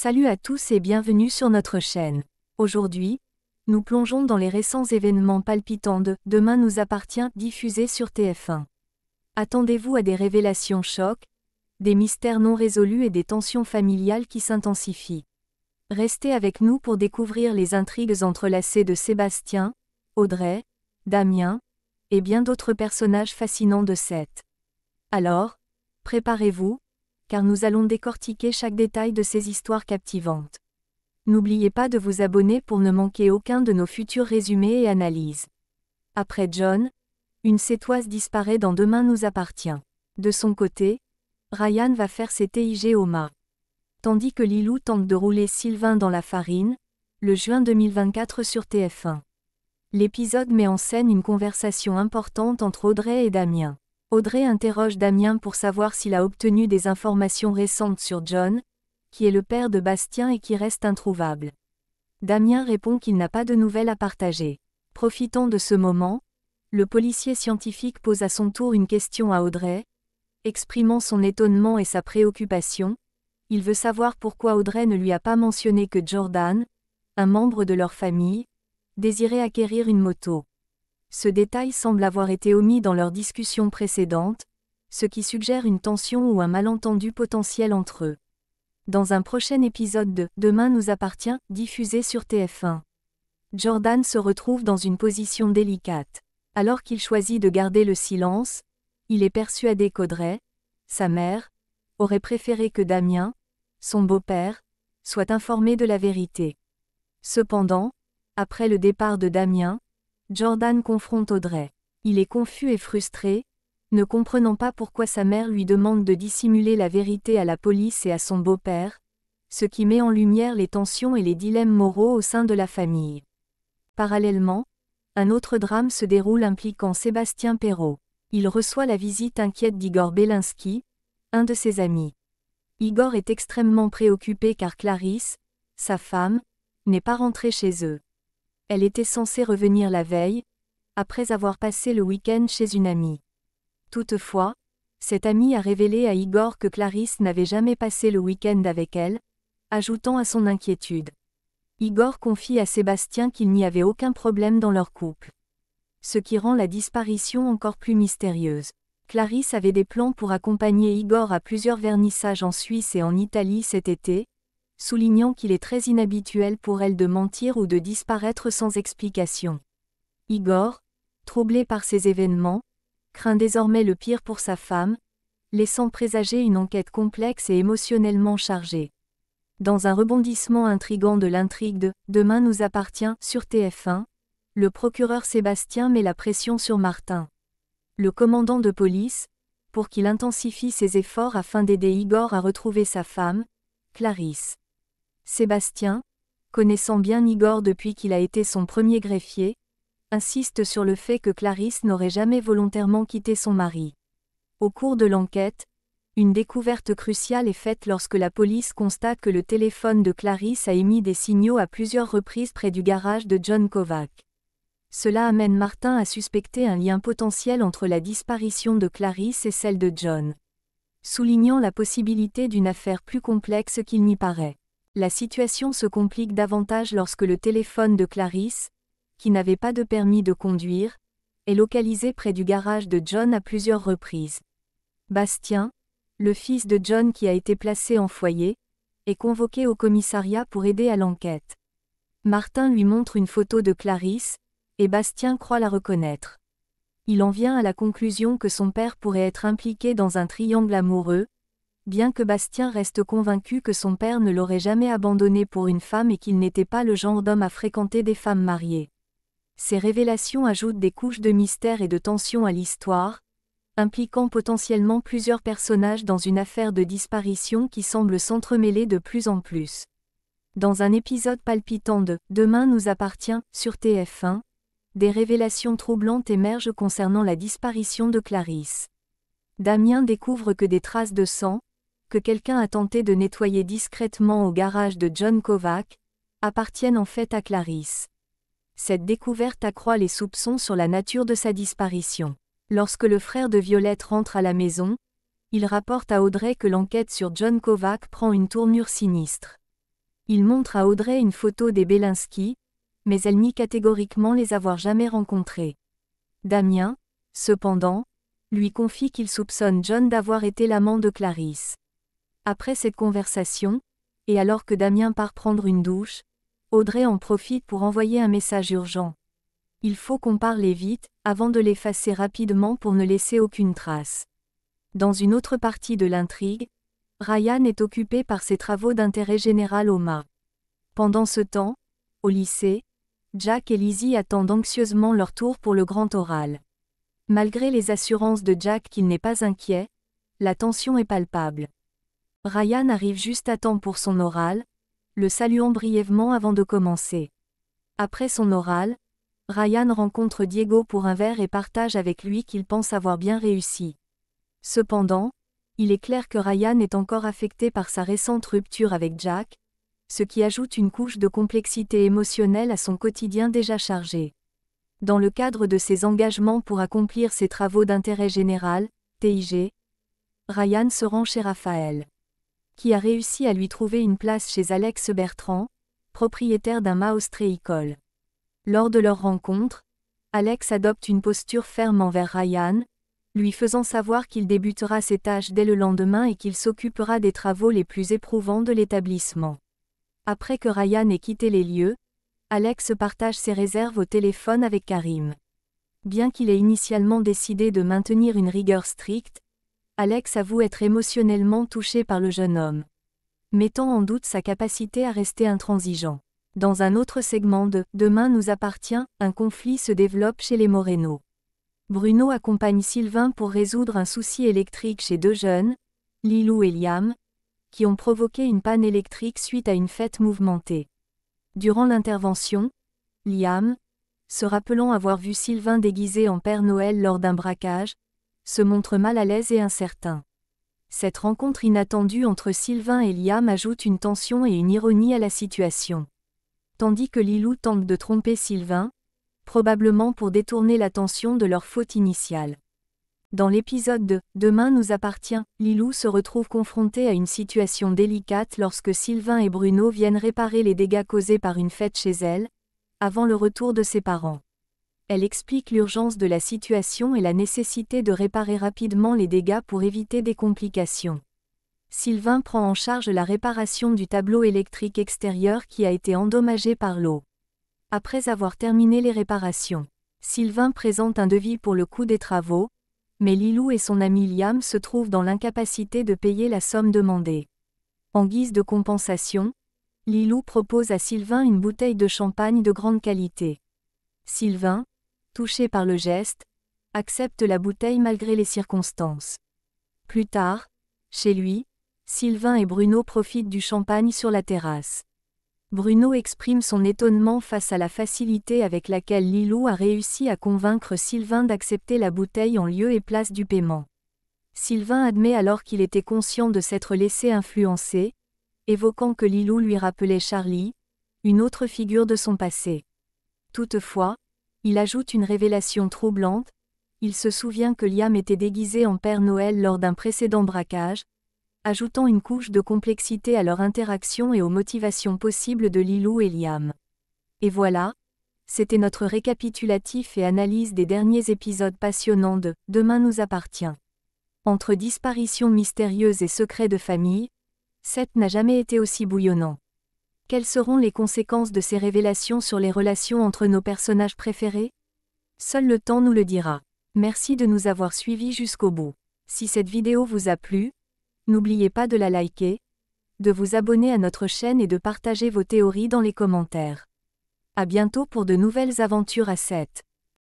Salut à tous et bienvenue sur notre chaîne. Aujourd'hui, nous plongeons dans les récents événements palpitants de Demain nous appartient diffusé sur TF1. Attendez-vous à des révélations chocs, des mystères non résolus et des tensions familiales qui s'intensifient. Restez avec nous pour découvrir les intrigues entrelacées de Sébastien, Audrey, Damien, et bien d'autres personnages fascinants de cette. Alors, préparez-vous, car nous allons décortiquer chaque détail de ces histoires captivantes. N'oubliez pas de vous abonner pour ne manquer aucun de nos futurs résumés et analyses. Après John, une sétoise disparaît dans Demain nous appartient. De son côté, Ryan va faire ses TIG au mât. Tandis que Lilou tente de rouler Sylvain dans la farine, le juin 2024 sur TF1. L'épisode met en scène une conversation importante entre Audrey et Damien. Audrey interroge Damien pour savoir s'il a obtenu des informations récentes sur John, qui est le père de Bastien et qui reste introuvable. Damien répond qu'il n'a pas de nouvelles à partager. Profitant de ce moment, le policier scientifique pose à son tour une question à Audrey, exprimant son étonnement et sa préoccupation. Il veut savoir pourquoi Audrey ne lui a pas mentionné que Jordan, un membre de leur famille, désirait acquérir une moto. Ce détail semble avoir été omis dans leurs discussions précédentes, ce qui suggère une tension ou un malentendu potentiel entre eux. Dans un prochain épisode de Demain nous appartient, diffusé sur TF1, Jordan se retrouve dans une position délicate. Alors qu'il choisit de garder le silence, il est persuadé qu'Audrey, sa mère, aurait préféré que Damien, son beau-père, soit informé de la vérité. Cependant, après le départ de Damien, Jordan confronte Audrey. Il est confus et frustré, ne comprenant pas pourquoi sa mère lui demande de dissimuler la vérité à la police et à son beau-père, ce qui met en lumière les tensions et les dilemmes moraux au sein de la famille. Parallèlement, un autre drame se déroule impliquant Sébastien Perrault. Il reçoit la visite inquiète d'Igor Belinsky, un de ses amis. Igor est extrêmement préoccupé car Clarisse, sa femme, n'est pas rentrée chez eux. Elle était censée revenir la veille, après avoir passé le week-end chez une amie. Toutefois, cette amie a révélé à Igor que Clarisse n'avait jamais passé le week-end avec elle, ajoutant à son inquiétude. Igor confie à Sébastien qu'il n'y avait aucun problème dans leur couple. Ce qui rend la disparition encore plus mystérieuse. Clarisse avait des plans pour accompagner Igor à plusieurs vernissages en Suisse et en Italie cet été, soulignant qu'il est très inhabituel pour elle de mentir ou de disparaître sans explication. Igor, troublé par ces événements, craint désormais le pire pour sa femme, laissant présager une enquête complexe et émotionnellement chargée. Dans un rebondissement intrigant de l'intrigue de Demain nous appartient sur TF1, le procureur Sébastien met la pression sur Martin. Le commandant de police, pour qu'il intensifie ses efforts afin d'aider Igor à retrouver sa femme, Clarisse. Sébastien, connaissant bien Igor depuis qu'il a été son premier greffier, insiste sur le fait que Clarisse n'aurait jamais volontairement quitté son mari. Au cours de l'enquête, une découverte cruciale est faite lorsque la police constate que le téléphone de Clarisse a émis des signaux à plusieurs reprises près du garage de John Kovac. Cela amène Martin à suspecter un lien potentiel entre la disparition de Clarisse et celle de John, soulignant la possibilité d'une affaire plus complexe qu'il n'y paraît. La situation se complique davantage lorsque le téléphone de Clarisse, qui n'avait pas de permis de conduire, est localisé près du garage de John à plusieurs reprises. Bastien, le fils de John qui a été placé en foyer, est convoqué au commissariat pour aider à l'enquête. Martin lui montre une photo de Clarisse, et Bastien croit la reconnaître. Il en vient à la conclusion que son père pourrait être impliqué dans un triangle amoureux, bien que Bastien reste convaincu que son père ne l'aurait jamais abandonné pour une femme et qu'il n'était pas le genre d'homme à fréquenter des femmes mariées. Ces révélations ajoutent des couches de mystère et de tension à l'histoire, impliquant potentiellement plusieurs personnages dans une affaire de disparition qui semble s'entremêler de plus en plus. Dans un épisode palpitant de Demain nous appartient, sur TF1, des révélations troublantes émergent concernant la disparition de Clarisse. Damien découvre que des traces de sang, que quelqu'un a tenté de nettoyer discrètement au garage de John Kovac, appartiennent en fait à Clarisse. Cette découverte accroît les soupçons sur la nature de sa disparition. Lorsque le frère de Violette rentre à la maison, il rapporte à Audrey que l'enquête sur John Kovac prend une tournure sinistre. Il montre à Audrey une photo des Belinsky, mais elle nie catégoriquement les avoir jamais rencontrés. Damien, cependant, lui confie qu'il soupçonne John d'avoir été l'amant de Clarisse. Après cette conversation, et alors que Damien part prendre une douche, Audrey en profite pour envoyer un message urgent. Il faut qu'on parle vite, avant de l'effacer rapidement pour ne laisser aucune trace. Dans une autre partie de l'intrigue, Ryan est occupé par ses travaux d'intérêt général au mar. Pendant ce temps, au lycée, Jack et Lizzie attendent anxieusement leur tour pour le grand oral. Malgré les assurances de Jack qu'il n'est pas inquiet, la tension est palpable. Ryan arrive juste à temps pour son oral, le saluant brièvement avant de commencer. Après son oral, Ryan rencontre Diego pour un verre et partage avec lui qu'il pense avoir bien réussi. Cependant, il est clair que Ryan est encore affecté par sa récente rupture avec Jack, ce qui ajoute une couche de complexité émotionnelle à son quotidien déjà chargé. Dans le cadre de ses engagements pour accomplir ses travaux d'intérêt général, TIG, Ryan se rend chez Raphaël qui a réussi à lui trouver une place chez Alex Bertrand, propriétaire d'un maostréicole. Lors de leur rencontre, Alex adopte une posture ferme envers Ryan, lui faisant savoir qu'il débutera ses tâches dès le lendemain et qu'il s'occupera des travaux les plus éprouvants de l'établissement. Après que Ryan ait quitté les lieux, Alex partage ses réserves au téléphone avec Karim. Bien qu'il ait initialement décidé de maintenir une rigueur stricte, Alex avoue être émotionnellement touché par le jeune homme, mettant en doute sa capacité à rester intransigeant. Dans un autre segment de Demain nous appartient, un conflit se développe chez les Moreno. Bruno accompagne Sylvain pour résoudre un souci électrique chez deux jeunes, Lilou et Liam, qui ont provoqué une panne électrique suite à une fête mouvementée. Durant l'intervention, Liam, se rappelant avoir vu Sylvain déguisé en Père Noël lors d'un braquage, se montre mal à l'aise et incertain. Cette rencontre inattendue entre Sylvain et Liam ajoute une tension et une ironie à la situation. Tandis que Lilou tente de tromper Sylvain, probablement pour détourner l'attention de leur faute initiale. Dans l'épisode de Demain nous appartient, Lilou se retrouve confrontée à une situation délicate lorsque Sylvain et Bruno viennent réparer les dégâts causés par une fête chez elle, avant le retour de ses parents. Elle explique l'urgence de la situation et la nécessité de réparer rapidement les dégâts pour éviter des complications. Sylvain prend en charge la réparation du tableau électrique extérieur qui a été endommagé par l'eau. Après avoir terminé les réparations, Sylvain présente un devis pour le coût des travaux, mais Lilou et son ami Liam se trouvent dans l'incapacité de payer la somme demandée. En guise de compensation, Lilou propose à Sylvain une bouteille de champagne de grande qualité. Sylvain, touché par le geste, accepte la bouteille malgré les circonstances. Plus tard, chez lui, Sylvain et Bruno profitent du champagne sur la terrasse. Bruno exprime son étonnement face à la facilité avec laquelle Lilou a réussi à convaincre Sylvain d'accepter la bouteille en lieu et place du paiement. Sylvain admet alors qu'il était conscient de s'être laissé influencer, évoquant que Lilou lui rappelait Charlie, une autre figure de son passé. Toutefois, il ajoute une révélation troublante, il se souvient que Liam était déguisé en Père Noël lors d'un précédent braquage, ajoutant une couche de complexité à leur interaction et aux motivations possibles de Lilou et Liam. Et voilà, c'était notre récapitulatif et analyse des derniers épisodes passionnants de Demain nous appartient. Entre disparitions mystérieuses et secrets de famille, cette n'a jamais été aussi bouillonnant. Quelles seront les conséquences de ces révélations sur les relations entre nos personnages préférés Seul le temps nous le dira. Merci de nous avoir suivis jusqu'au bout. Si cette vidéo vous a plu, n'oubliez pas de la liker, de vous abonner à notre chaîne et de partager vos théories dans les commentaires. À bientôt pour de nouvelles aventures à 7.